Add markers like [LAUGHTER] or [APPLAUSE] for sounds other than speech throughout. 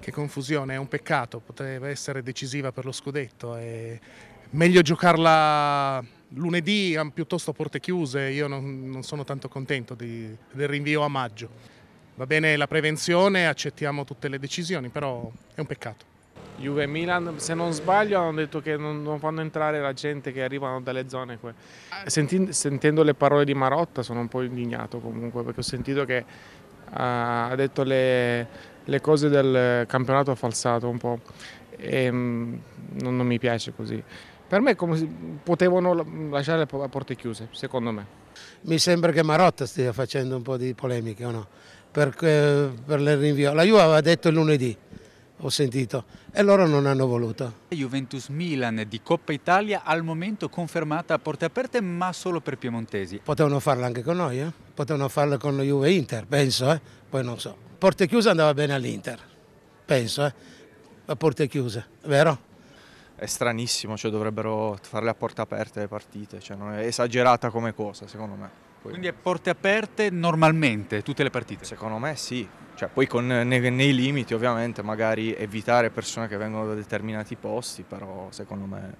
Che confusione, è un peccato, potrebbe essere decisiva per lo scudetto. È meglio giocarla lunedì piuttosto a porte chiuse, io non, non sono tanto contento di, del rinvio a maggio. Va bene la prevenzione, accettiamo tutte le decisioni, però è un peccato. Juve e Milan, se non sbaglio, hanno detto che non, non fanno entrare la gente che arrivano dalle zone. Ah. Senti, sentendo le parole di Marotta sono un po' indignato comunque, perché ho sentito che ha detto le, le cose del campionato falsato un po' e mm, non, non mi piace così. Per me come, si, potevano lasciare le porte chiuse, secondo me. Mi sembra che Marotta stia facendo un po' di polemiche o no? Perché, per il rinvio. La Juve aveva detto il lunedì, ho sentito, e loro non hanno voluto. Juventus Milan di Coppa Italia al momento confermata a porte aperte ma solo per piemontesi. Potevano farla anche con noi, eh? potevano farlo con lo Juve Inter, penso, eh? poi non so. Porte chiuse andava bene all'Inter, penso, eh? a porte chiuse, vero? È stranissimo, cioè dovrebbero farle a porte aperte le partite, cioè non è esagerata come cosa secondo me. Poi... Quindi a porte aperte normalmente tutte le partite? Secondo me sì, cioè, poi con, nei, nei, limiti ovviamente magari evitare persone che vengono da determinati posti, però secondo me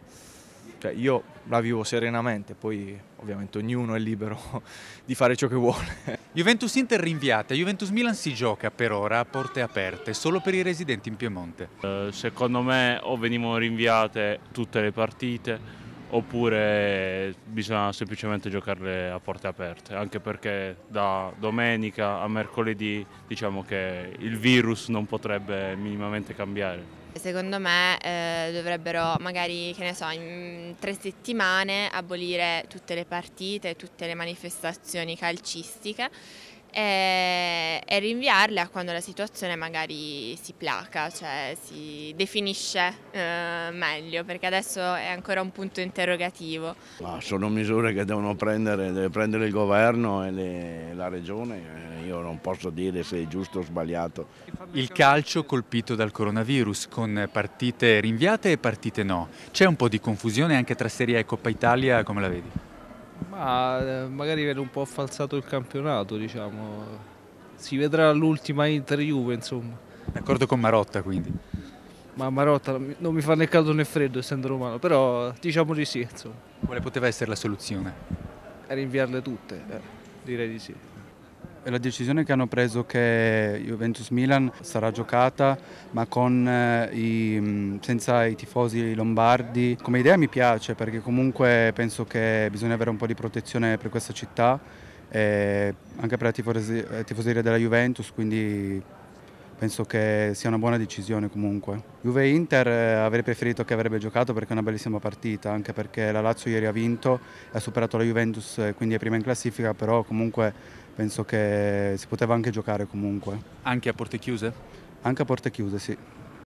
cioè io la vivo serenamente, poi ovviamente ognuno è libero [LAUGHS] di fare ciò che vuole. Juventus Inter rinviata, Juventus Milan si gioca per ora a porte aperte, solo per i residenti in Piemonte. Eh, secondo me o venivano rinviate tutte le partite oppure bisogna semplicemente giocarle a porte aperte, anche perché da domenica a mercoledì diciamo che il virus non potrebbe minimamente cambiare. Secondo me eh, dovrebbero magari, che ne so, in tre settimane abolire tutte le partite, tutte le manifestazioni calcistiche e e rinviarle a quando la situazione magari si placa, cioè si definisce eh, meglio, perché adesso è ancora un punto interrogativo. Ma sono misure che devono prendere, deve prendere il governo e le, la regione, eh, io non posso dire se è giusto o sbagliato. Il calcio colpito dal coronavirus, con partite rinviate e partite no. C'è un po' di confusione anche tra Serie A e Coppa Italia, come la vedi? Ma eh, magari viene un po' falsato il campionato, diciamo si vedrà l'ultima Inter-Juve insomma. D'accordo con Marotta quindi? Ma Marotta non mi fa né caldo né freddo essendo romano, però diciamo di sì insomma. Quale poteva essere la soluzione? Rinviarle tutte, eh, direi di sì. La decisione che hanno preso che Juventus Milan sarà giocata ma eh, i, mm, senza i tifosi lombardi come idea mi piace perché comunque penso che bisogna avere un po' di protezione per questa città eh, anche per la tifoseria, tifoseria della Juventus, quindi penso che sia una buona decisione comunque. Juve-Inter eh, avrei preferito che avrebbe giocato perché è una bellissima partita, anche perché la Lazio ieri ha vinto, ha superato la Juventus, eh, quindi è prima in classifica, però comunque penso che si poteva anche giocare comunque. Anche a porte chiuse? Anche a porte chiuse, sì.